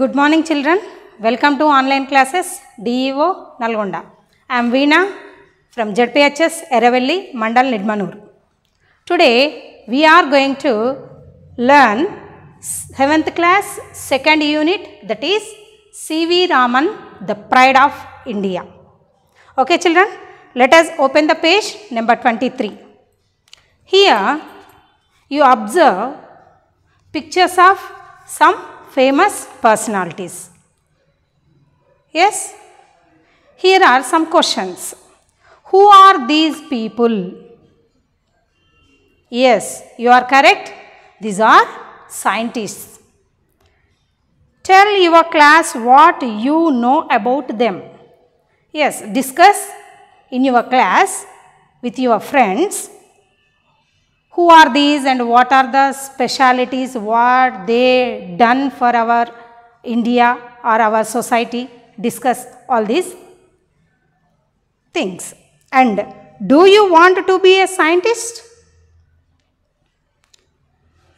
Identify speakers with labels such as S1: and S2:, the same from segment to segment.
S1: Good morning children. Welcome to online classes DEO Nalgonda. I am Veena from ZPHS Eravelli Mandal Nidmanur. Today we are going to learn 7th class 2nd unit that is CV Raman the pride of India. Okay children let us open the page number 23. Here you observe pictures of some famous personalities. Yes? Here are some questions. Who are these people? Yes, you are correct. These are scientists. Tell your class what you know about them. Yes, discuss in your class with your friends who are these and what are the specialities, what they done for our India or our society, discuss all these things. And do you want to be a scientist?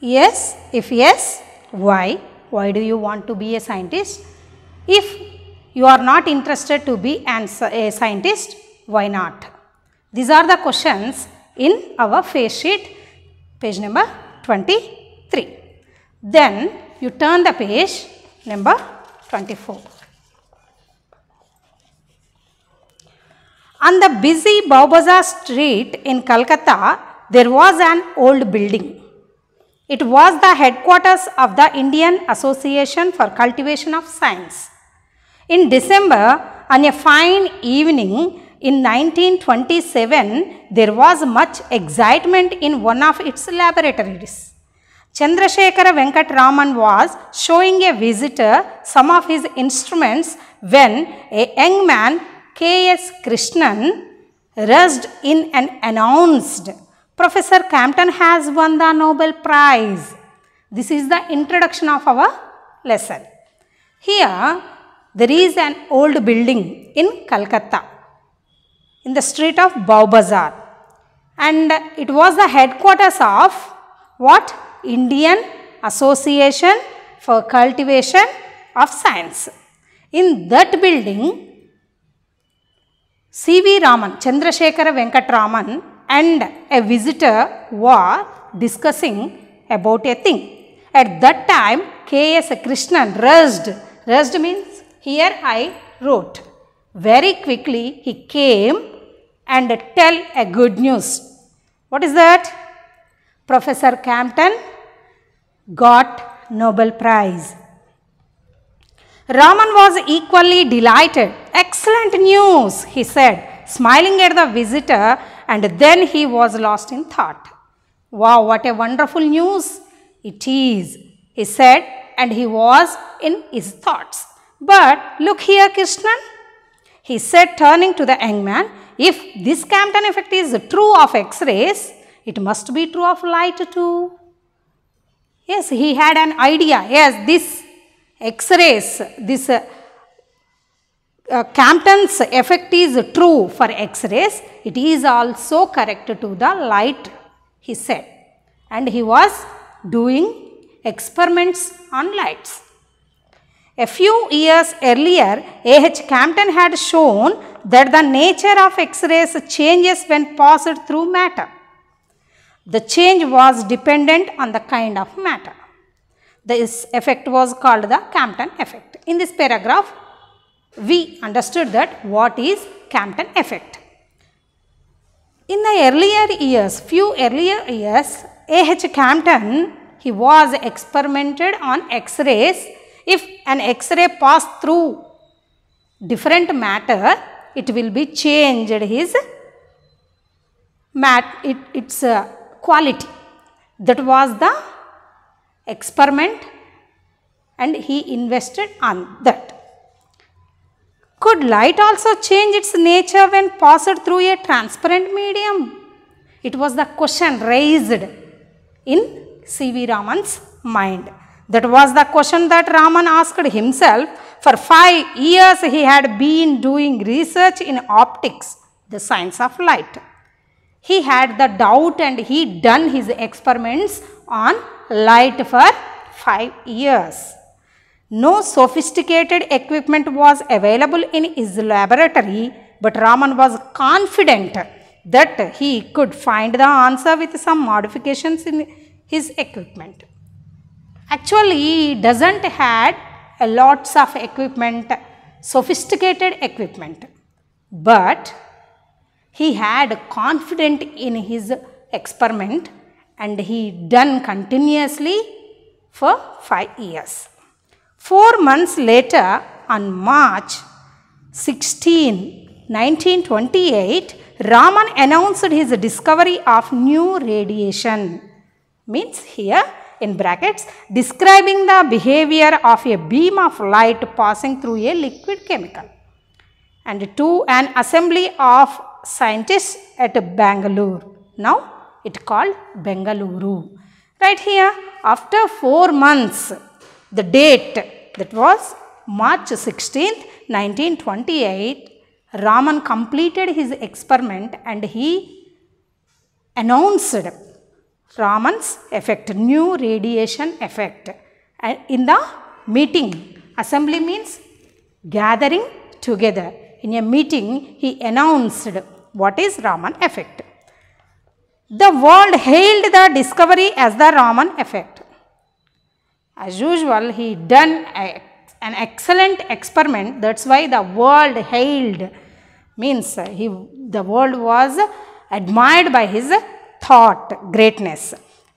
S1: Yes, if yes, why? Why do you want to be a scientist? If you are not interested to be an, a scientist, why not? These are the questions in our face sheet page number 23. Then you turn the page number 24. On the busy Baubaza street in Calcutta, there was an old building. It was the headquarters of the Indian Association for Cultivation of Science. In December, on a fine evening, in 1927, there was much excitement in one of its laboratories. Venkat Venkatraman was showing a visitor some of his instruments when a young man K.S. Krishnan rushed in and announced, Professor Campton has won the Nobel Prize. This is the introduction of our lesson. Here, there is an old building in Calcutta in the street of Bazar. And it was the headquarters of what? Indian Association for Cultivation of Science. In that building, C.V. Raman, Chandrasekhara Venkatraman and a visitor were discussing about a thing. At that time, K.S. Krishnan rushed. Rushed means here I wrote. Very quickly he came and tell a good news. What is that? Professor Campton got Nobel Prize. Raman was equally delighted. Excellent news, he said, smiling at the visitor and then he was lost in thought. Wow, what a wonderful news it is, he said and he was in his thoughts. But look here, Krishnan, he said turning to the young man, if this Campton effect is true of x-rays, it must be true of light too. Yes, he had an idea. Yes, this x-rays, this uh, uh, Campton's effect is true for x-rays. It is also correct to the light, he said. And he was doing experiments on lights. A few years earlier, A.H. Campton had shown that the nature of X-rays changes when passed through matter. The change was dependent on the kind of matter. This effect was called the Campton effect. In this paragraph, we understood that what is Campton effect. In the earlier years, few earlier years, A.H. Campton, he was experimented on X-rays. If an X-ray passed through different matter, it will be changed his mat it, its uh, quality. That was the experiment and he invested on that. Could light also change its nature when passed through a transparent medium? It was the question raised in C.V. Raman's mind. That was the question that Raman asked himself. For five years he had been doing research in optics, the science of light. He had the doubt and he done his experiments on light for five years. No sophisticated equipment was available in his laboratory, but Raman was confident that he could find the answer with some modifications in his equipment. Actually, he doesn't had lots of equipment, sophisticated equipment, but he had confident in his experiment and he done continuously for 5 years. 4 months later on March 16, 1928, Raman announced his discovery of new radiation. Means here in brackets describing the behavior of a beam of light passing through a liquid chemical. And to an assembly of scientists at Bangalore. Now it called Bengaluru. Right here after 4 months the date that was March 16th 1928 Raman completed his experiment and he announced Raman's effect, new radiation effect. And in the meeting, assembly means gathering together. In a meeting, he announced what is Raman effect. The world hailed the discovery as the Raman effect. As usual, he done a, an excellent experiment. That's why the world hailed means he, the world was admired by his thought greatness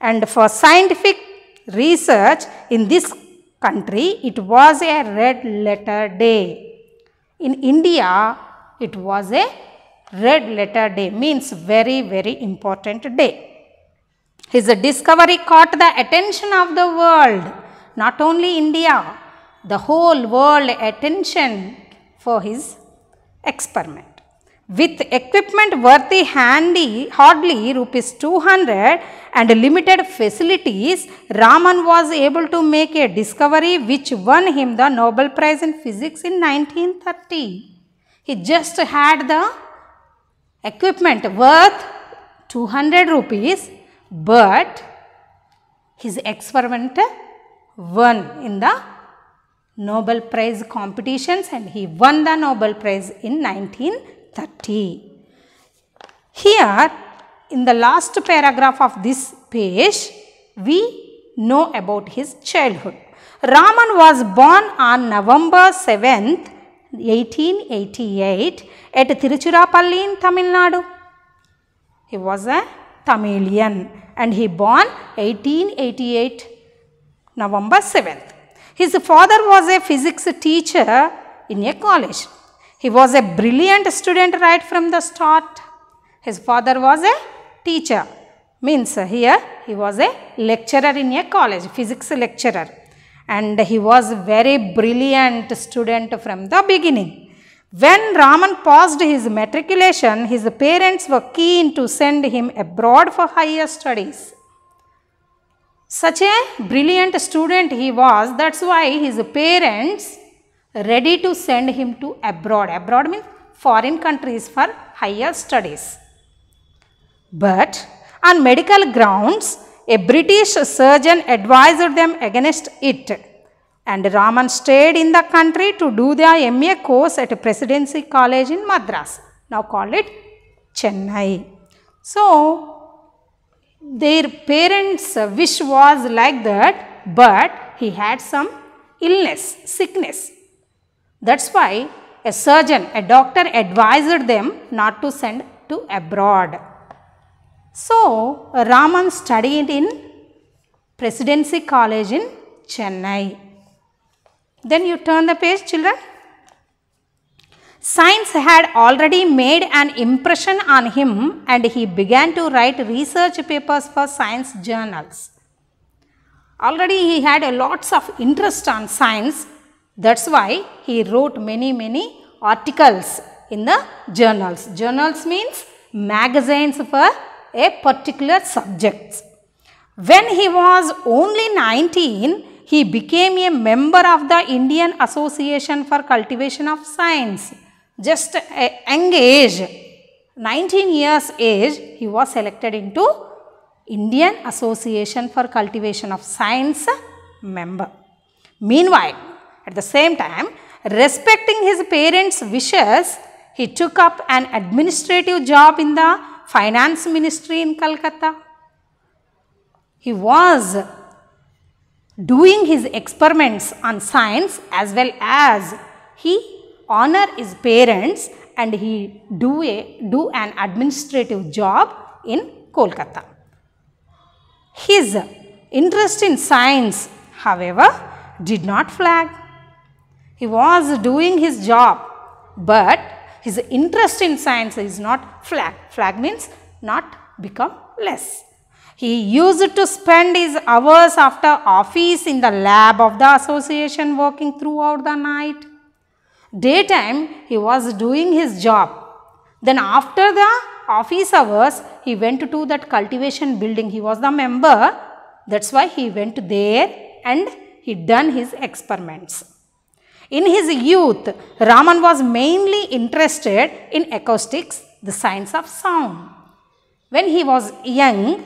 S1: and for scientific research in this country it was a red letter day in india it was a red letter day means very very important day his discovery caught the attention of the world not only india the whole world attention for his experiment with equipment worthy handy hardly rupees 200 and limited facilities, Raman was able to make a discovery which won him the Nobel Prize in Physics in 1930. He just had the equipment worth 200 rupees but his experiment won in the Nobel Prize competitions and he won the Nobel Prize in 1930. 30. Here in the last paragraph of this page, we know about his childhood. Raman was born on November 7th, 1888 at Tiruchirappalli in Tamil Nadu. He was a Tamilian and he born 1888 November 7th. His father was a physics teacher in a college. He was a brilliant student right from the start. His father was a teacher. Means here he was a lecturer in a college, physics lecturer. And he was very brilliant student from the beginning. When Raman passed his matriculation, his parents were keen to send him abroad for higher studies. Such a brilliant student he was, that's why his parents ready to send him to abroad. Abroad means foreign countries for higher studies. But on medical grounds, a British surgeon advised them against it. And Raman stayed in the country to do the MA course at Presidency College in Madras, now called it Chennai. So, their parents' wish was like that, but he had some illness, sickness. That's why a surgeon, a doctor advised them not to send to abroad. So, Raman studied in Presidency College in Chennai. Then you turn the page children. Science had already made an impression on him and he began to write research papers for science journals. Already he had a lots of interest on science that's why he wrote many, many articles in the journals. Journals means magazines for a particular subject. When he was only 19, he became a member of the Indian Association for Cultivation of Science. Just a young age, 19 years age, he was selected into Indian Association for Cultivation of Science member. Meanwhile, at the same time, respecting his parents' wishes, he took up an administrative job in the finance ministry in Calcutta. He was doing his experiments on science as well as he honor his parents and he do, a, do an administrative job in Kolkata. His interest in science, however, did not flag. He was doing his job, but his interest in science is not flag. Flag means not become less. He used to spend his hours after office in the lab of the association working throughout the night. Daytime, he was doing his job. Then after the office hours, he went to that cultivation building. He was the member. That's why he went there and he done his experiments. In his youth, Raman was mainly interested in acoustics, the science of sound. When he was young,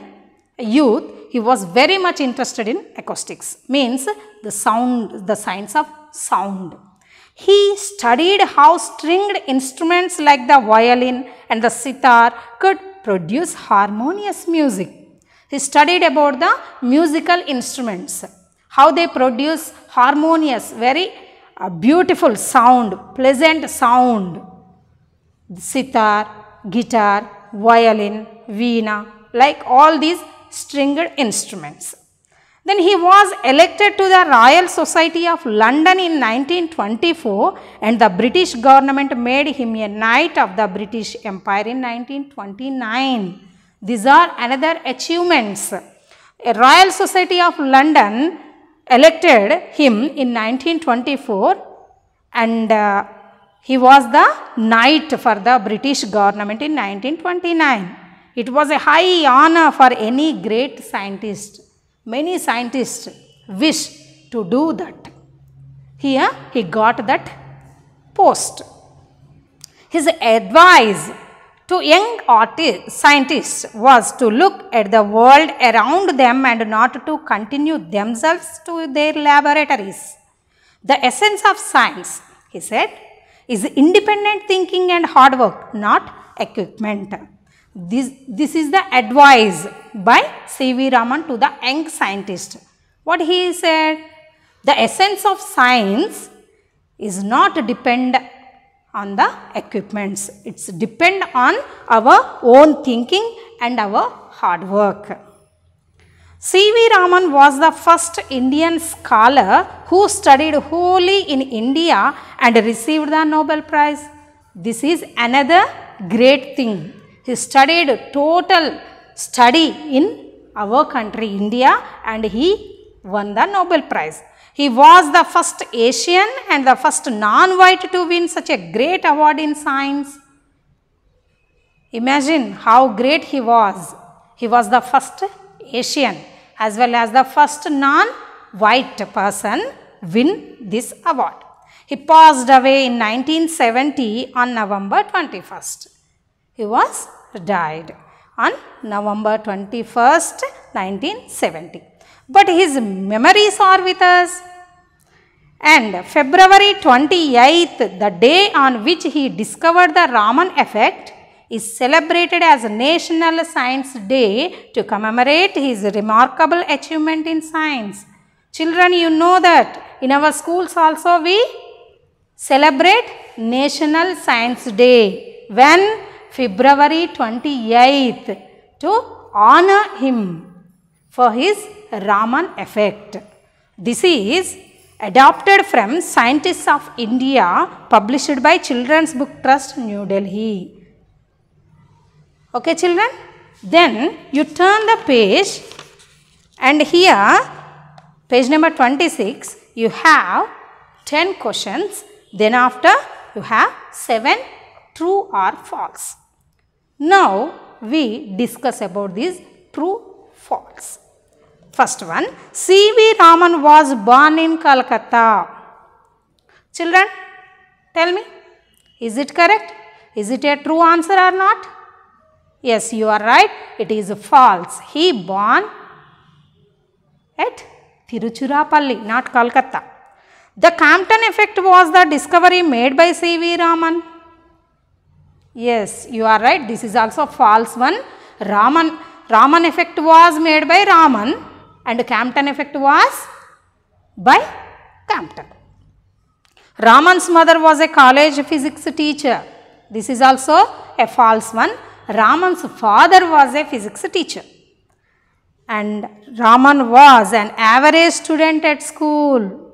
S1: youth, he was very much interested in acoustics, means the sound, the science of sound. He studied how stringed instruments like the violin and the sitar could produce harmonious music. He studied about the musical instruments, how they produce harmonious, very a beautiful sound, pleasant sound. Sitar, guitar, violin, veena, like all these stringed instruments. Then he was elected to the Royal Society of London in 1924 and the British government made him a Knight of the British Empire in 1929. These are another achievements. A Royal Society of London elected him in 1924 and uh, he was the knight for the British government in 1929. It was a high honor for any great scientist. Many scientists wish to do that. Here he got that post. His advice to young artists, scientists was to look at the world around them and not to continue themselves to their laboratories. The essence of science, he said, is independent thinking and hard work, not equipment. This, this is the advice by C.V. Raman to the young scientist. What he said, the essence of science is not depend on the equipments. It's depend on our own thinking and our hard work. C.V. Raman was the first Indian scholar who studied wholly in India and received the Nobel Prize. This is another great thing. He studied total study in our country India and he won the Nobel Prize. He was the first Asian and the first non-white to win such a great award in science. Imagine how great he was. He was the first Asian as well as the first non-white person win this award. He passed away in 1970 on November 21st. He was died on November 21st, 1970. But his memories are with us. And February 28th, the day on which he discovered the Raman effect, is celebrated as National Science Day to commemorate his remarkable achievement in science. Children, you know that in our schools also we celebrate National Science Day when February 28th to honor him for his Raman effect. This is adopted from Scientists of India published by Children's Book Trust New Delhi. Okay children? Then you turn the page and here page number 26 you have 10 questions then after you have 7 true or false. Now we discuss about these true false. First one, C.V. Raman was born in Calcutta. Children, tell me, is it correct? Is it a true answer or not? Yes, you are right. It is false. He born at Tiruchirappalli, not Calcutta. The Compton effect was the discovery made by C.V. Raman. Yes, you are right. This is also false one. Raman, Raman effect was made by Raman and Campton effect was by Campton. Raman's mother was a college physics teacher. This is also a false one. Raman's father was a physics teacher. And Raman was an average student at school.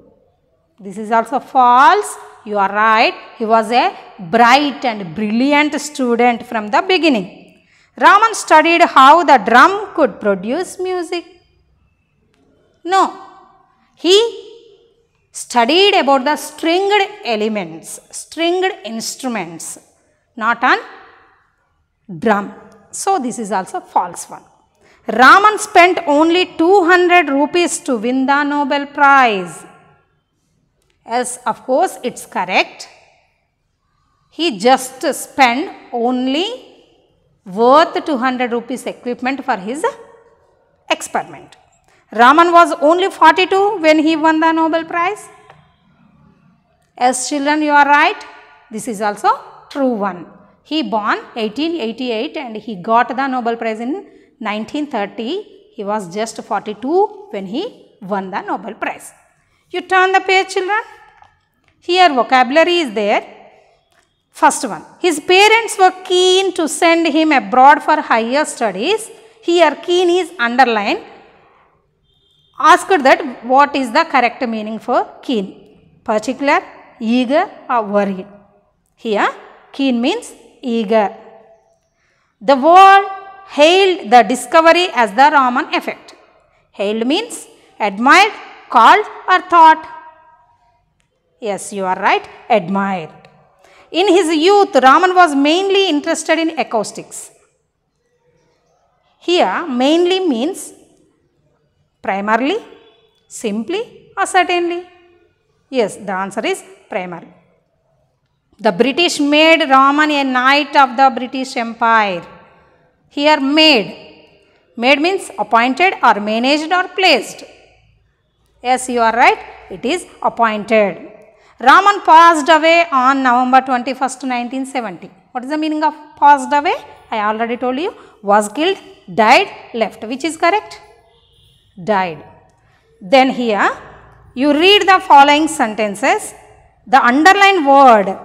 S1: This is also false. You are right. He was a bright and brilliant student from the beginning. Raman studied how the drum could produce music. No. He studied about the stringed elements, stringed instruments, not on drum. So, this is also false one. Raman spent only 200 rupees to win the Nobel Prize. Yes, of course, it's correct. He just spent only worth 200 rupees equipment for his experiment. Raman was only 42 when he won the Nobel Prize. As children, you are right. This is also true one. He born 1888 and he got the Nobel Prize in 1930. He was just 42 when he won the Nobel Prize. You turn the page, children. Here vocabulary is there. First one, his parents were keen to send him abroad for higher studies. Here keen is underlined asked that what is the correct meaning for keen, particular, eager or worried. Here keen means eager. The world hailed the discovery as the Raman effect. Hailed means admired, called or thought. Yes, you are right, admired. In his youth, Raman was mainly interested in acoustics. Here, mainly means Primarily, simply or certainly? Yes, the answer is primarily. The British made Raman a knight of the British Empire. Here made. Made means appointed or managed or placed. Yes, you are right. It is appointed. Raman passed away on November 21st, 1970. What is the meaning of passed away? I already told you. Was killed, died, left. Which is correct? died. Then here you read the following sentences. The underlined word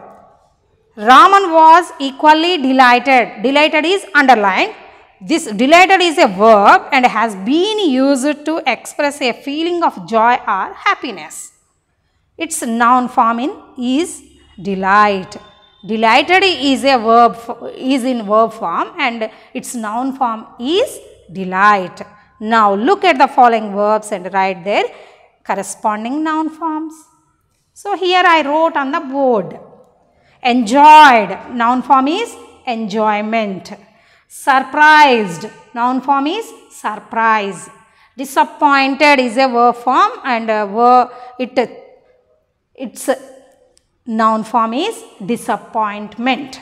S1: Raman was equally delighted. Delighted is underlined. This delighted is a verb and has been used to express a feeling of joy or happiness. Its noun form in is delight. Delighted is a verb, is in verb form and its noun form is delight. Now look at the following verbs and write their corresponding noun forms. So here I wrote on the board. Enjoyed, noun form is enjoyment. Surprised, noun form is surprise. Disappointed is a verb form and a verb, it, its noun form is disappointment.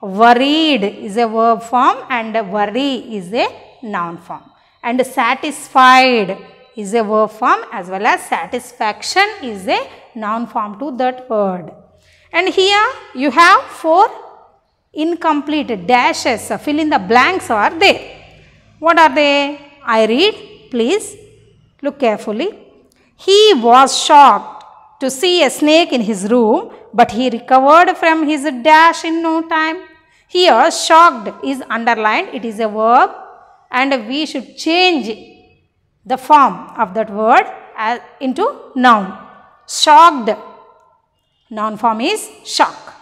S1: Worried is a verb form and worry is a noun form and satisfied is a verb form as well as satisfaction is a noun form to that word. And here you have four incomplete dashes, fill in the blanks are there. What are they? I read, please look carefully. He was shocked to see a snake in his room, but he recovered from his dash in no time. Here, shocked is underlined, it is a verb and we should change the form of that word as into noun. Shocked. Noun form is shock.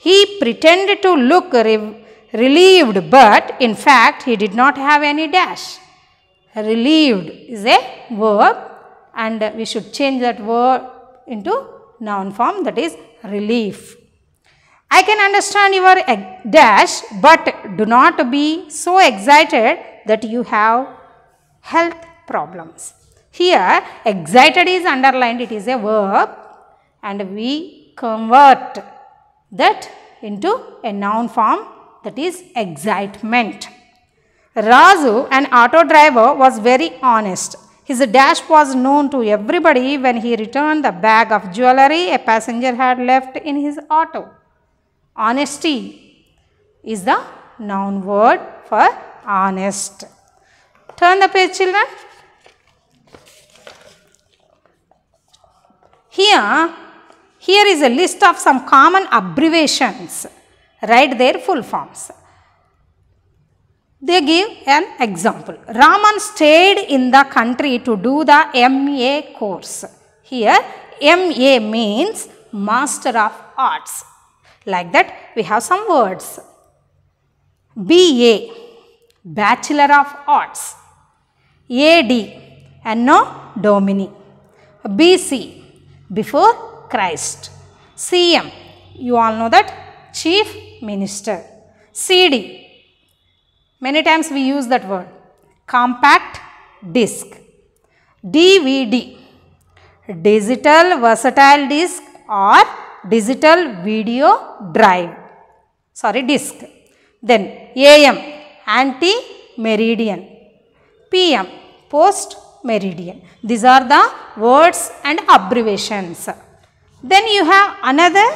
S1: He pretended to look re relieved but in fact he did not have any dash. Relieved is a verb and we should change that verb into noun form that is relief. I can understand your dash but do not be so excited that you have health problems. Here excited is underlined it is a verb and we convert that into a noun form that is excitement. Razu an auto driver was very honest. His dash was known to everybody when he returned the bag of jewelry a passenger had left in his auto. Honesty is the noun word for honest. Turn the page children. Here, here is a list of some common abbreviations. Write their full forms. They give an example. Raman stayed in the country to do the MA course. Here, MA means Master of Arts. Like that we have some words. BA Bachelor of Arts AD Anno Domini BC Before Christ CM You all know that Chief Minister CD Many times we use that word Compact Disc DVD Digital Versatile Disc or digital video drive sorry disk then am anti meridian pm post meridian these are the words and abbreviations then you have another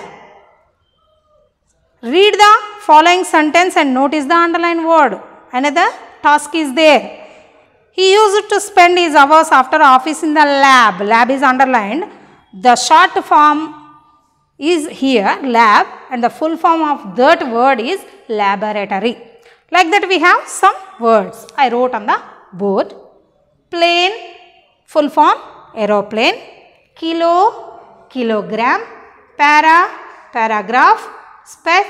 S1: read the following sentence and notice the underlined word another task is there he used to spend his hours after office in the lab lab is underlined the short form is here lab and the full form of that word is laboratory. Like that we have some words I wrote on the board. Plane, full form, aeroplane, kilo, kilogram, para, paragraph, spec,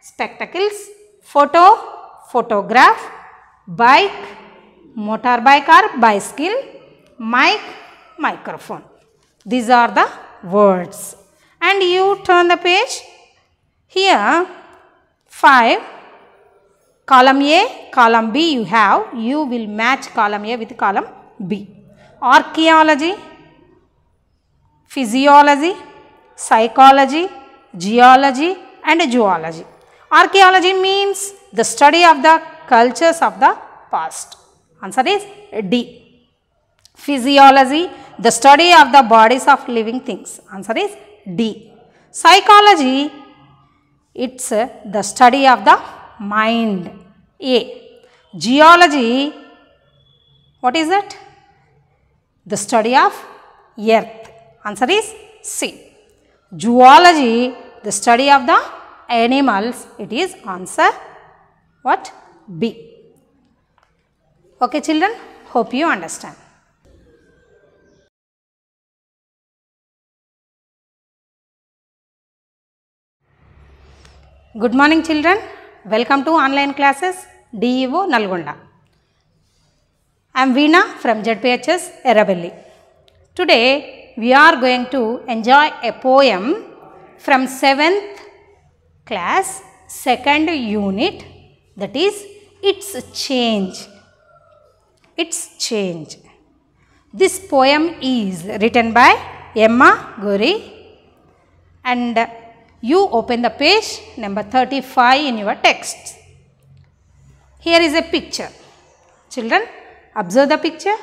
S1: spectacles, photo, photograph, bike, motorbike or bicycle, mic, microphone. These are the words and you turn the page. Here 5 column A, column B you have. You will match column A with column B. Archaeology, physiology, psychology, geology and zoology. Archaeology means the study of the cultures of the past. Answer is D. Physiology, the study of the bodies of living things. Answer is D. Psychology, it's the study of the mind. A. Geology, what is it? The study of earth. Answer is C. Zoology, the study of the animals. It is answer what? B. Okay children, hope you understand. Good morning children. Welcome to online classes DEO Nalgonda. I am Veena from ZPHS Erabelli. Today we are going to enjoy a poem from 7th class 2nd unit that is It's Change. It's Change. This poem is written by Emma Guri and you open the page number 35 in your text. Here is a picture. Children, observe the picture.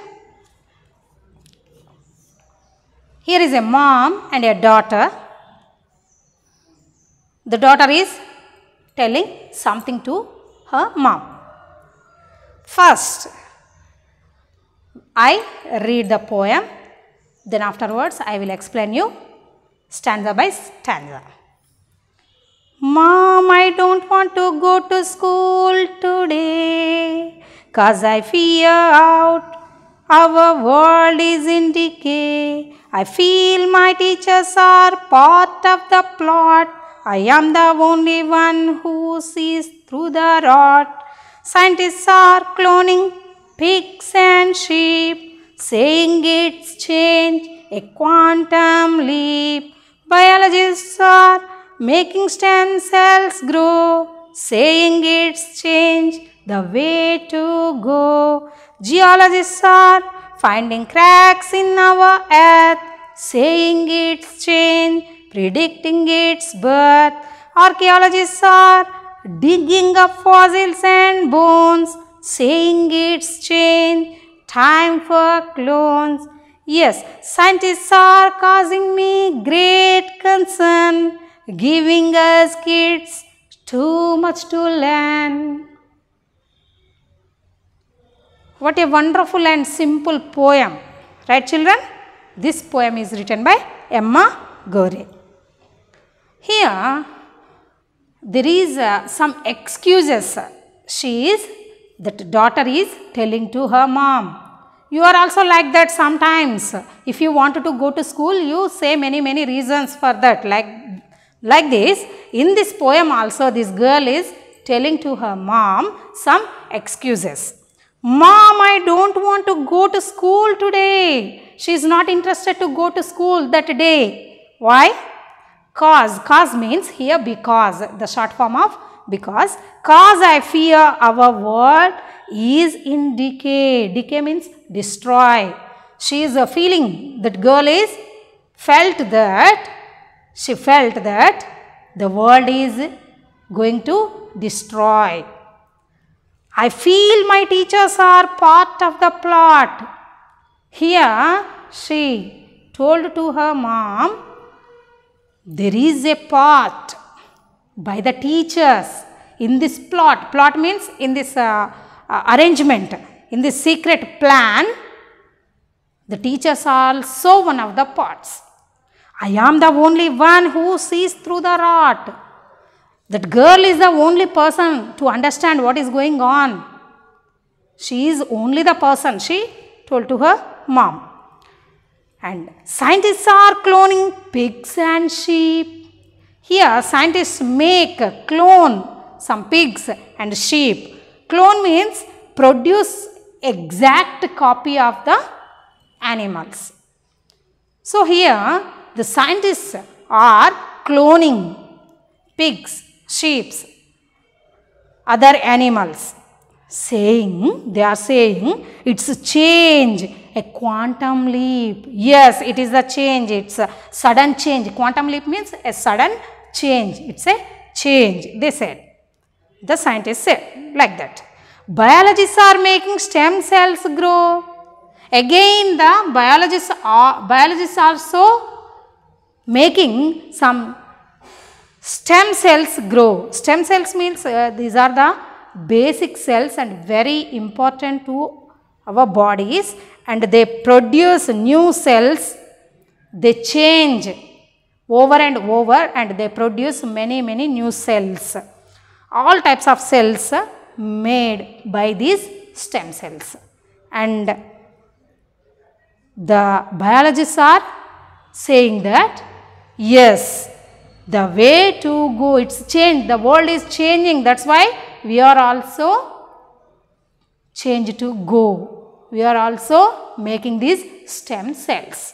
S1: Here is a mom and a daughter. The daughter is telling something to her mom. First, I read the poem. Then afterwards, I will explain you stanza by stanza. Mom, I don't want to go to school today, cause I fear out. Our world is in decay. I feel my teachers are part of the plot. I am the only one who sees through the rot. Scientists are cloning pigs and sheep, saying it's change, a quantum leap. Biologists are making stem cells grow, saying it's change the way to go. Geologists are finding cracks in our earth, saying it's change, predicting its birth. Archaeologists are digging up fossils and bones, saying it's change, time for clones. Yes, scientists are causing me great concern giving us kids too much to learn. What a wonderful and simple poem. Right children? This poem is written by Emma Gore. Here, there is uh, some excuses. She is, that daughter is telling to her mom. You are also like that sometimes. If you wanted to go to school, you say many, many reasons for that. Like like this, in this poem also this girl is telling to her mom some excuses. Mom, I don't want to go to school today. She is not interested to go to school that day. Why? Cause. Cause means here because. The short form of because. Cause I fear our world is in decay. Decay means destroy. She is a feeling that girl is felt that she felt that the world is going to destroy. I feel my teachers are part of the plot. Here she told to her mom, there is a part by the teachers in this plot. Plot means in this uh, uh, arrangement, in this secret plan, the teachers are also one of the parts. I am the only one who sees through the rot. That girl is the only person to understand what is going on. She is only the person, she told to her mom. And scientists are cloning pigs and sheep. Here, scientists make, clone some pigs and sheep. Clone means produce exact copy of the animals. So here, the scientists are cloning pigs, sheep, other animals saying they are saying it's a change a quantum leap yes it is a change it's a sudden change quantum leap means a sudden change it's a change they said the scientists said like that biologists are making stem cells grow again the biologists are, biologists also making some stem cells grow. Stem cells means uh, these are the basic cells and very important to our bodies and they produce new cells, they change over and over and they produce many many new cells. All types of cells made by these stem cells and the biologists are saying that Yes, the way to go, it's changed. The world is changing. That's why we are also changed to go. We are also making these stem cells.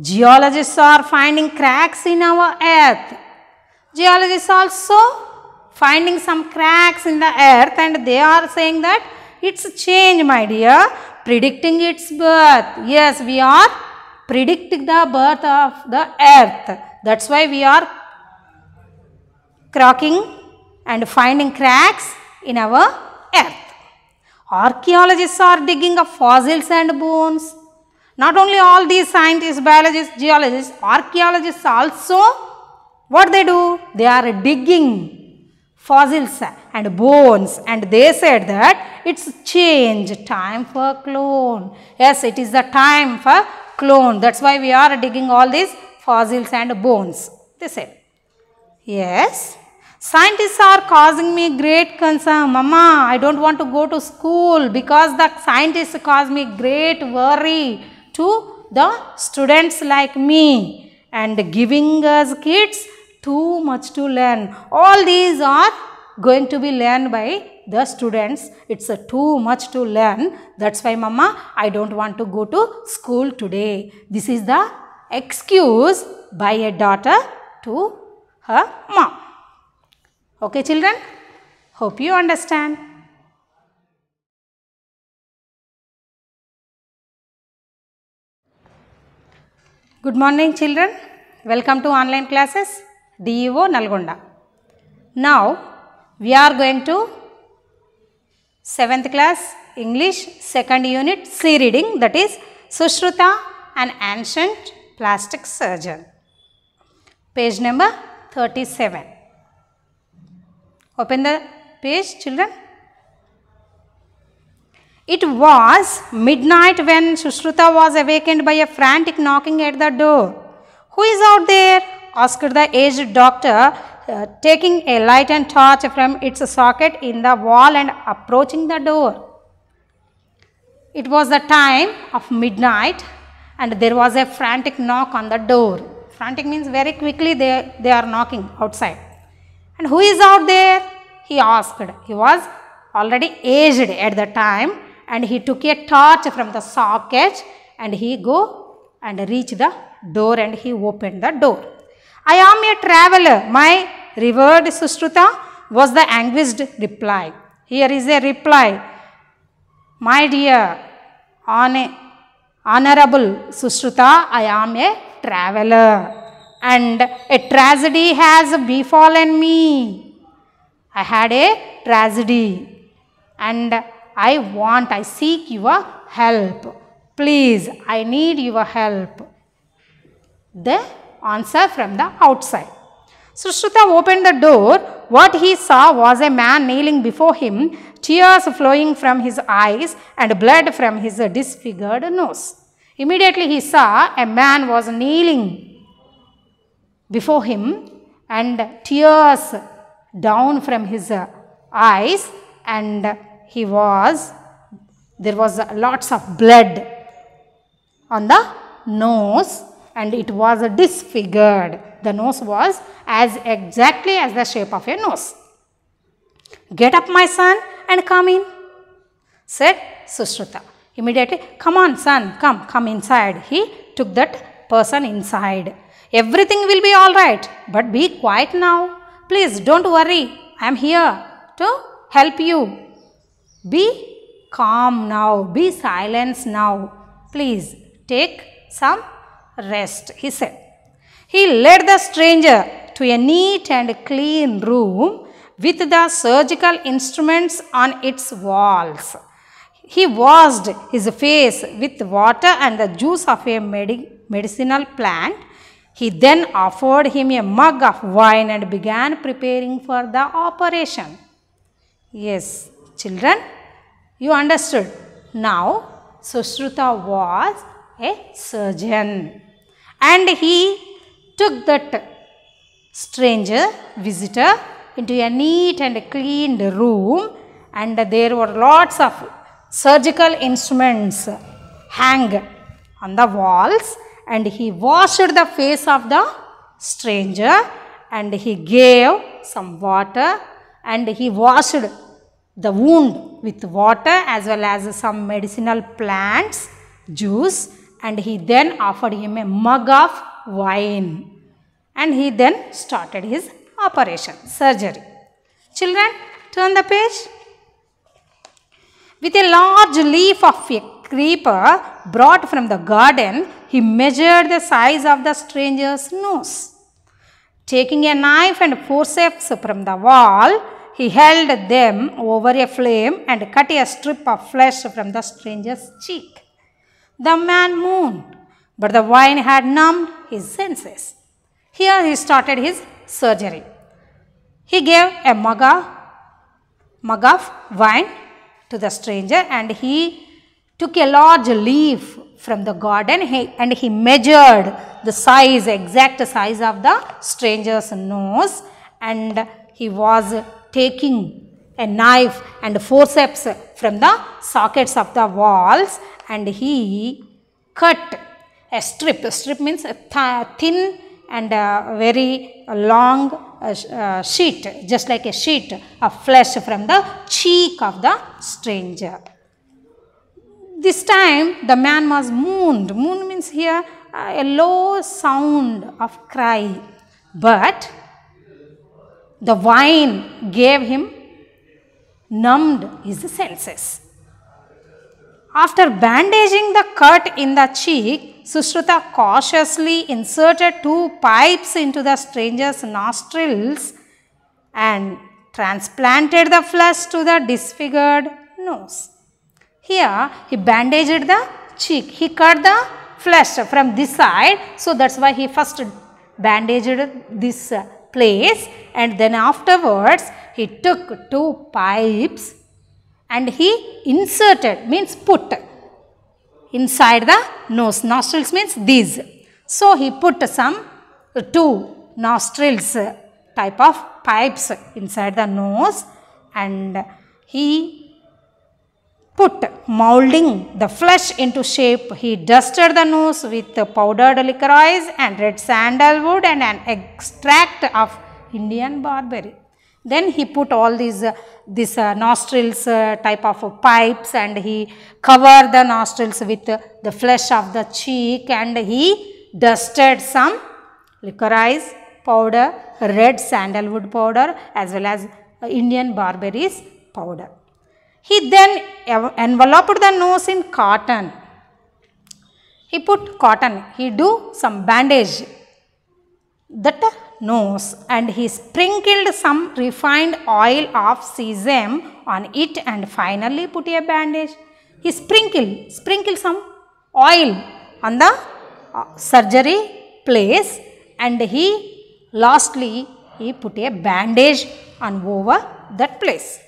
S1: Geologists are finding cracks in our earth. Geologists also finding some cracks in the earth and they are saying that it's change my dear predicting its birth. Yes, we are predicting the birth of the earth. That's why we are cracking and finding cracks in our earth. Archaeologists are digging up fossils and bones. Not only all these scientists, biologists, geologists, archaeologists also, what they do? They are digging fossils and bones and they said that it's change, time for clone. Yes, it is the time for clone. That's why we are digging all these fossils and bones. They said. Yes. Scientists are causing me great concern. Mama, I don't want to go to school because the scientists cause me great worry to the students like me and giving us kids too much to learn. All these are going to be learned by the students. It's too much to learn. That's why mama, I don't want to go to school today. This is the excuse by a daughter to her mom. Okay children, hope you understand. Good morning children. Welcome to online classes DEO Nalgonda. Now we are going to 7th class English second unit C reading that is Sushruta an ancient plastic surgeon page number 37 open the page children it was midnight when Sushruta was awakened by a frantic knocking at the door who is out there asked the aged doctor uh, taking a light and torch from its socket in the wall and approaching the door. It was the time of midnight and there was a frantic knock on the door. Frantic means very quickly they, they are knocking outside. And who is out there? He asked. He was already aged at the time and he took a torch from the socket and he go and reach the door and he opened the door. I am a traveler, my revered Sushruta was the anguished reply. Here is a reply. My dear, honorable Sushruta, I am a traveler and a tragedy has befallen me. I had a tragedy and I want, I seek your help. Please, I need your help. The answer from the outside. Sushruta opened the door. What he saw was a man kneeling before him, tears flowing from his eyes and blood from his disfigured nose. Immediately he saw a man was kneeling before him and tears down from his eyes and he was, there was lots of blood on the nose and it was disfigured. The nose was as exactly as the shape of a nose. Get up my son and come in, said Sushruta. Immediately, come on son, come, come inside. He took that person inside. Everything will be alright, but be quiet now. Please don't worry, I am here to help you. Be calm now, be silence now. Please take some rest, he said. He led the stranger to a neat and clean room with the surgical instruments on its walls. He washed his face with water and the juice of a medi medicinal plant. He then offered him a mug of wine and began preparing for the operation. Yes, children, you understood. Now, Sushruta was a surgeon and he took that stranger visitor into a neat and cleaned room and there were lots of surgical instruments hang on the walls and he washed the face of the stranger and he gave some water and he washed the wound with water as well as some medicinal plants juice and he then offered him a mug of wine and he then started his operation, surgery. Children, turn the page. With a large leaf of a creeper brought from the garden, he measured the size of the stranger's nose. Taking a knife and forceps from the wall, he held them over a flame and cut a strip of flesh from the stranger's cheek the man moon, but the wine had numbed his senses. Here he started his surgery. He gave a mug of, mug of wine to the stranger and he took a large leaf from the garden and he measured the size, exact size of the stranger's nose and he was taking a knife and forceps from the sockets of the walls and he cut a strip. A strip means a th thin and a very long uh, uh, sheet, just like a sheet of flesh from the cheek of the stranger. This time the man was mooned. Moon means here uh, a low sound of cry. But the wine gave him numbed his senses. After bandaging the cut in the cheek, Sushruta cautiously inserted two pipes into the stranger's nostrils and transplanted the flesh to the disfigured nose. Here, he bandaged the cheek. He cut the flesh from this side. So, that's why he first bandaged this place and then afterwards he took two pipes and he inserted means put inside the nose. Nostrils means these. So he put some two nostrils type of pipes inside the nose and he put moulding the flesh into shape. He dusted the nose with powdered liquorice and red sandalwood and an extract of Indian barberry. Then he put all these uh, this uh, nostrils uh, type of pipes and he covered the nostrils with uh, the flesh of the cheek and he dusted some licorice powder, red sandalwood powder as well as uh, Indian barberries powder. He then enveloped the nose in cotton. He put cotton. He do some bandage. That nose and he sprinkled some refined oil of sesame on it and finally put a bandage. He sprinkled, sprinkled some oil on the uh, surgery place and he lastly he put a bandage on over that place.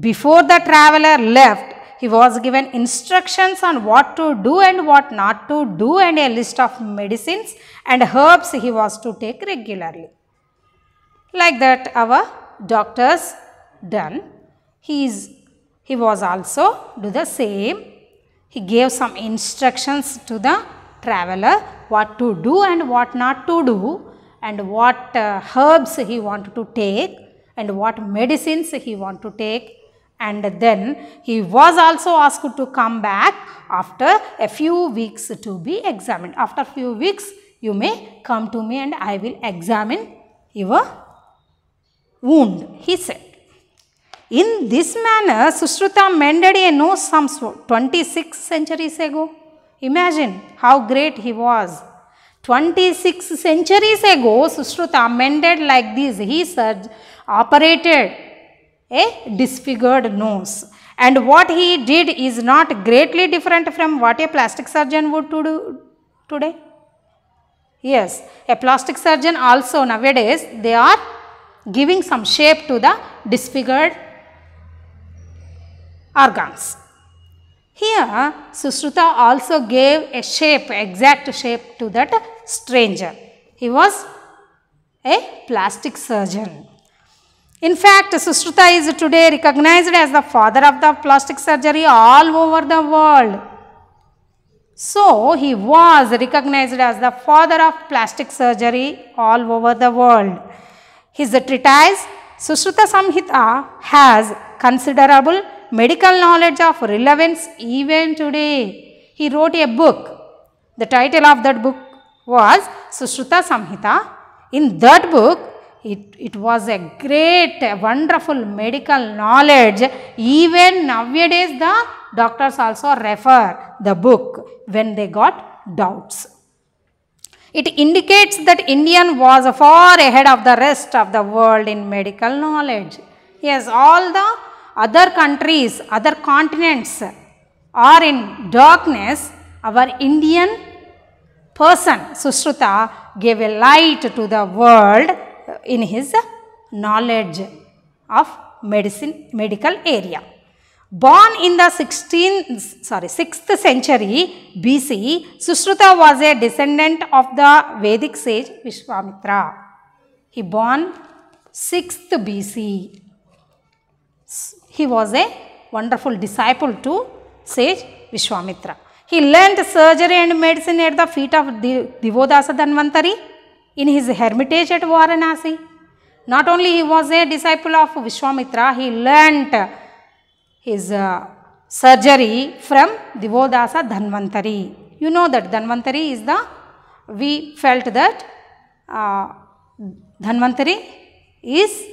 S1: Before the traveler left, he was given instructions on what to do and what not to do and a list of medicines and herbs he was to take regularly. Like that our doctors done. He, is, he was also do the same. He gave some instructions to the traveler what to do and what not to do and what uh, herbs he wanted to take and what medicines he wanted to take and then he was also asked to come back after a few weeks to be examined. After few weeks, you may come to me and I will examine your wound, he said. In this manner, Sushruta mended a nose some 26 centuries ago. Imagine how great he was. 26 centuries ago, Sushruta mended like this. He operated a disfigured nose. And what he did is not greatly different from what a plastic surgeon would to do today. Yes, a plastic surgeon also nowadays they are giving some shape to the disfigured organs. Here, Sushruta also gave a shape, exact shape to that stranger. He was a plastic surgeon. In fact, Sushruta is today recognized as the father of the plastic surgery all over the world. So, he was recognized as the father of plastic surgery all over the world. His treatise, Sushruta Samhita has considerable medical knowledge of relevance even today. He wrote a book. The title of that book was Sushruta Samhita. In that book, it, it was a great wonderful medical knowledge even nowadays the doctors also refer the book when they got doubts. It indicates that Indian was far ahead of the rest of the world in medical knowledge. Yes, all the other countries, other continents are in darkness. Our Indian person, Sushruta, gave a light to the world in his knowledge of medicine medical area born in the 16th sorry 6th century bc sushruta was a descendant of the vedic sage vishwamitra he born 6th bc he was a wonderful disciple to sage vishwamitra he learned surgery and medicine at the feet of Divodasa Danvantari in his hermitage at Varanasi. Not only he was a disciple of Vishwamitra, he learnt his uh, surgery from Divodasa Dhanvantari. You know that Dhanvantari is the, we felt that uh, Dhanvantari is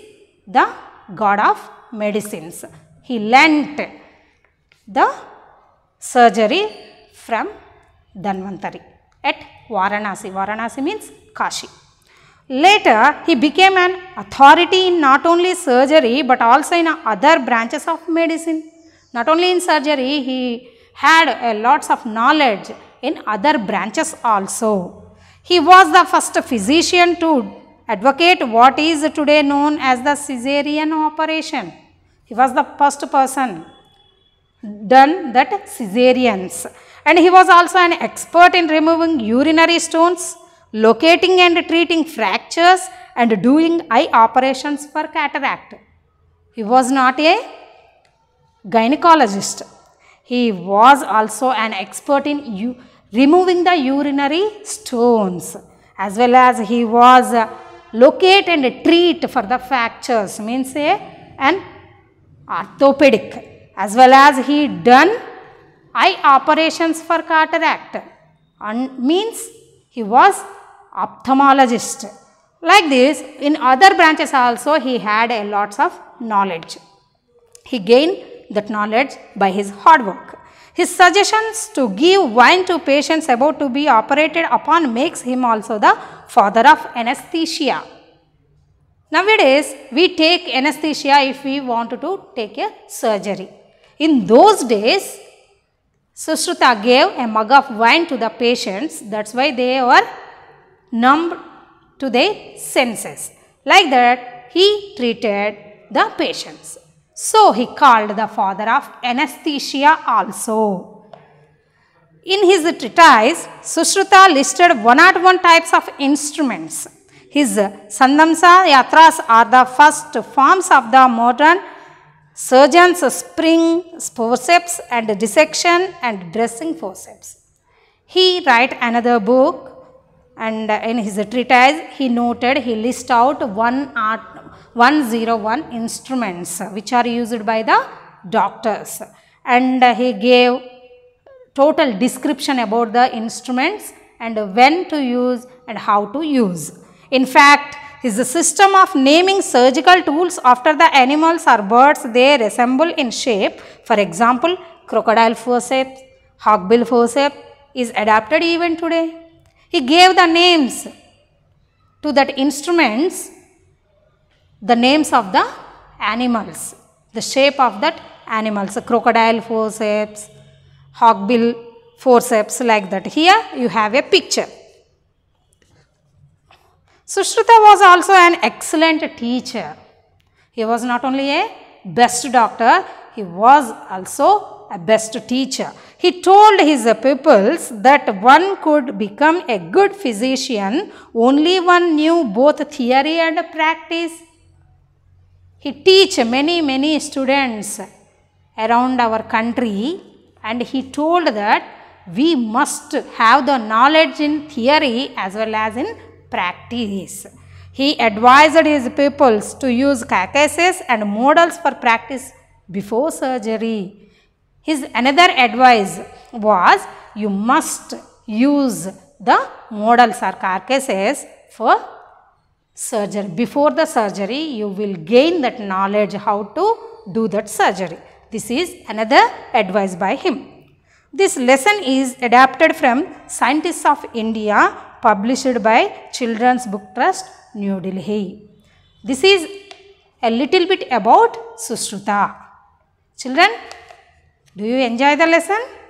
S1: the god of medicines. He learnt the surgery from Dhanvantari at Varanasi. Varanasi means Kashi. Later, he became an authority in not only surgery but also in other branches of medicine. Not only in surgery, he had a lots of knowledge in other branches also. He was the first physician to advocate what is today known as the caesarean operation. He was the first person done that cesareans, And he was also an expert in removing urinary stones locating and treating fractures and doing eye operations for cataract. He was not a gynecologist. He was also an expert in removing the urinary stones as well as he was uh, locate and treat for the fractures means a, an orthopedic as well as he done eye operations for cataract and means he was ophthalmologist. Like this, in other branches also he had a lots of knowledge. He gained that knowledge by his hard work. His suggestions to give wine to patients about to be operated upon makes him also the father of anesthesia. Nowadays, we take anesthesia if we want to take a surgery. In those days, Sushruta gave a mug of wine to the patients. That's why they were numbed to their senses. Like that, he treated the patients. So he called the father of anesthesia also. In his treatise, Sushruta listed 101 types of instruments. His Sandamsa Yatras are the first forms of the modern surgeon's spring forceps and dissection and dressing forceps. He write another book and uh, in his treatise he noted he list out one art 101 instruments uh, which are used by the doctors and uh, he gave total description about the instruments and when to use and how to use. In fact, his system of naming surgical tools after the animals or birds they resemble in shape. For example, crocodile forceps, hogbill forceps is adapted even today he gave the names to that instruments, the names of the animals, the shape of that animals, crocodile forceps, hogbill forceps like that. Here you have a picture. Sushruta was also an excellent teacher. He was not only a best doctor, he was also a best teacher. He told his pupils that one could become a good physician only one knew both theory and practice. He teach many many students around our country and he told that we must have the knowledge in theory as well as in practice. He advised his pupils to use carcasses and models for practice before surgery his another advice was you must use the models or carcasses for surgery. Before the surgery, you will gain that knowledge how to do that surgery. This is another advice by him. This lesson is adapted from Scientists of India published by Children's Book Trust, New Delhi. This is a little bit about Sushruta. Children, do you enjoy the lesson?